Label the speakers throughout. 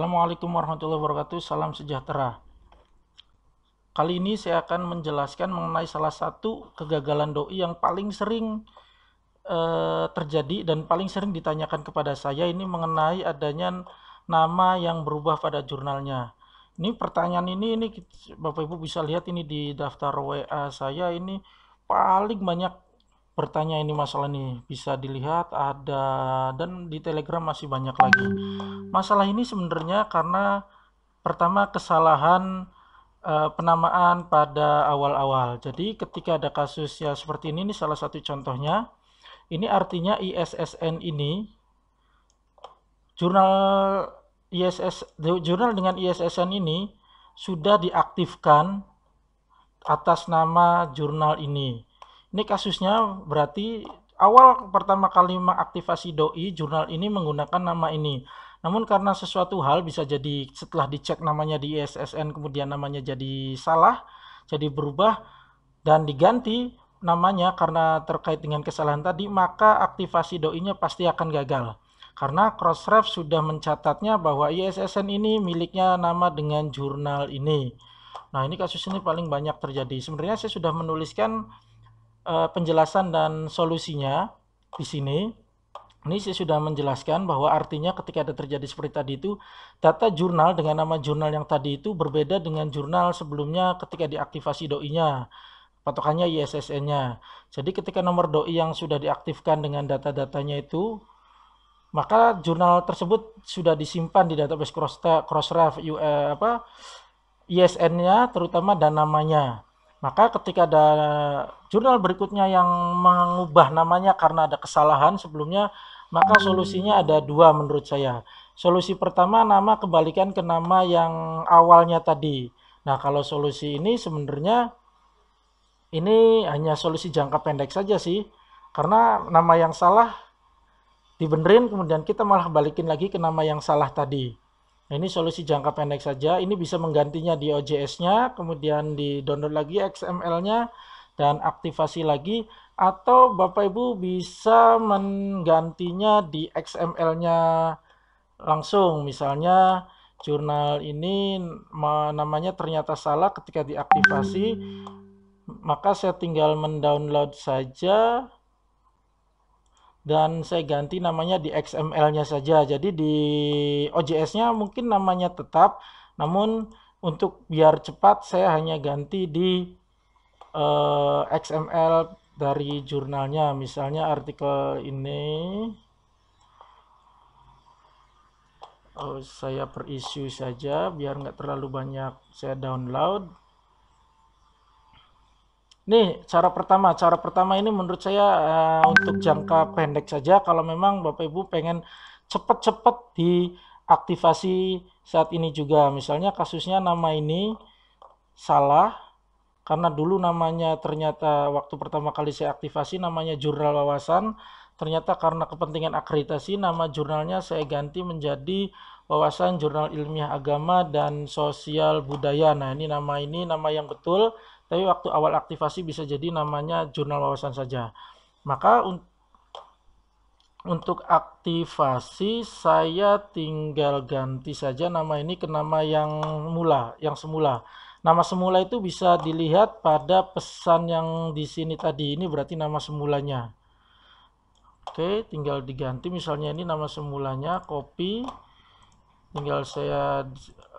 Speaker 1: Assalamualaikum warahmatullahi wabarakatuh, salam sejahtera. Kali ini saya akan menjelaskan mengenai salah satu kegagalan doi yang paling sering eh, terjadi dan paling sering ditanyakan kepada saya ini mengenai adanya nama yang berubah pada jurnalnya. Ini pertanyaan ini ini Bapak Ibu bisa lihat ini di daftar WA saya ini paling banyak bertanya ini masalah nih bisa dilihat ada dan di telegram masih banyak lagi masalah ini sebenarnya karena pertama kesalahan uh, penamaan pada awal-awal jadi ketika ada kasus ya seperti ini ini salah satu contohnya ini artinya ISSN ini jurnal ISS jurnal dengan ISSN ini sudah diaktifkan atas nama jurnal ini ini kasusnya berarti awal pertama kali mengaktifasi doi, jurnal ini menggunakan nama ini. Namun karena sesuatu hal bisa jadi setelah dicek namanya di ISSN kemudian namanya jadi salah, jadi berubah dan diganti namanya karena terkait dengan kesalahan tadi, maka aktivasi doinya pasti akan gagal. Karena Crossref sudah mencatatnya bahwa ISSN ini miliknya nama dengan jurnal ini. Nah, ini kasus ini paling banyak terjadi. Sebenarnya saya sudah menuliskan Eh, penjelasan dan solusinya di sini. Ini saya sudah menjelaskan bahwa artinya ketika ada terjadi seperti tadi itu, data jurnal dengan nama jurnal yang tadi itu berbeda dengan jurnal sebelumnya ketika diaktifasi DOI-nya patokannya ISSN-nya. Jadi ketika nomor DOI yang sudah diaktifkan dengan data-datanya itu, maka jurnal tersebut sudah disimpan di database Crossref, crossref e, apa ISN-nya terutama dan namanya. Maka ketika ada jurnal berikutnya yang mengubah namanya karena ada kesalahan sebelumnya, maka solusinya ada dua menurut saya. Solusi pertama nama kembalikan ke nama yang awalnya tadi. Nah kalau solusi ini sebenarnya ini hanya solusi jangka pendek saja sih. Karena nama yang salah dibenerin kemudian kita malah balikin lagi ke nama yang salah tadi. Nah, ini solusi jangka pendek saja. Ini bisa menggantinya di OJS-nya, kemudian di-download lagi XML-nya, dan aktivasi lagi. Atau Bapak-Ibu bisa menggantinya di XML-nya langsung. Misalnya jurnal ini namanya ternyata salah ketika diaktifasi. Maka saya tinggal mendownload saja dan saya ganti namanya di XML-nya saja. Jadi di OJS-nya mungkin namanya tetap, namun untuk biar cepat saya hanya ganti di uh, eh, XML dari jurnalnya. Misalnya artikel ini oh, saya per issue saja biar nggak terlalu banyak saya download. Nih, cara pertama, cara pertama ini menurut saya uh, untuk jangka pendek saja kalau memang Bapak Ibu pengen cepat-cepat diaktifasi saat ini juga. Misalnya kasusnya nama ini salah karena dulu namanya ternyata waktu pertama kali saya aktifasi namanya jurnal wawasan, ternyata karena kepentingan akreditasi nama jurnalnya saya ganti menjadi wawasan jurnal ilmiah agama dan sosial budaya. Nah, ini nama ini nama yang betul tapi waktu awal aktivasi bisa jadi namanya jurnal wawasan saja. Maka un untuk aktivasi saya tinggal ganti saja nama ini ke nama yang mula, yang semula. Nama semula itu bisa dilihat pada pesan yang di sini tadi. Ini berarti nama semulanya. Oke, tinggal diganti misalnya ini nama semulanya copy tinggal saya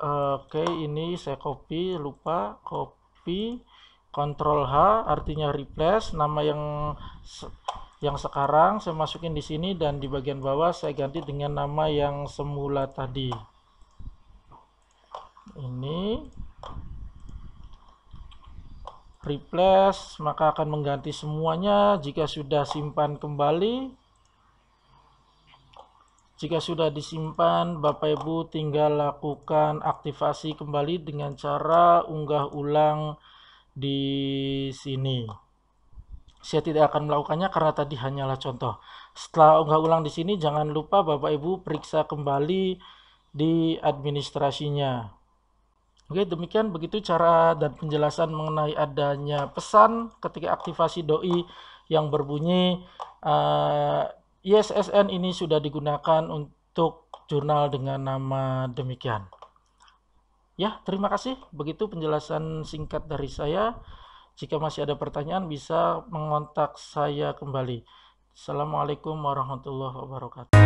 Speaker 1: eh, oke okay, ini saya copy lupa copy Ctrl H artinya replace nama yang yang sekarang saya masukin di sini dan di bagian bawah saya ganti dengan nama yang semula tadi ini replace maka akan mengganti semuanya jika sudah simpan kembali jika sudah disimpan Bapak Ibu tinggal lakukan aktivasi kembali dengan cara unggah ulang di sini. Saya tidak akan melakukannya karena tadi hanyalah contoh. Setelah unggah ulang di sini, jangan lupa Bapak Ibu periksa kembali di administrasinya. Oke, demikian begitu cara dan penjelasan mengenai adanya pesan ketika aktivasi DOI yang berbunyi uh, eh, ISSN ini sudah digunakan untuk jurnal dengan nama demikian. Ya, terima kasih. Begitu penjelasan singkat dari saya. Jika masih ada pertanyaan bisa mengontak saya kembali. Assalamualaikum warahmatullahi wabarakatuh.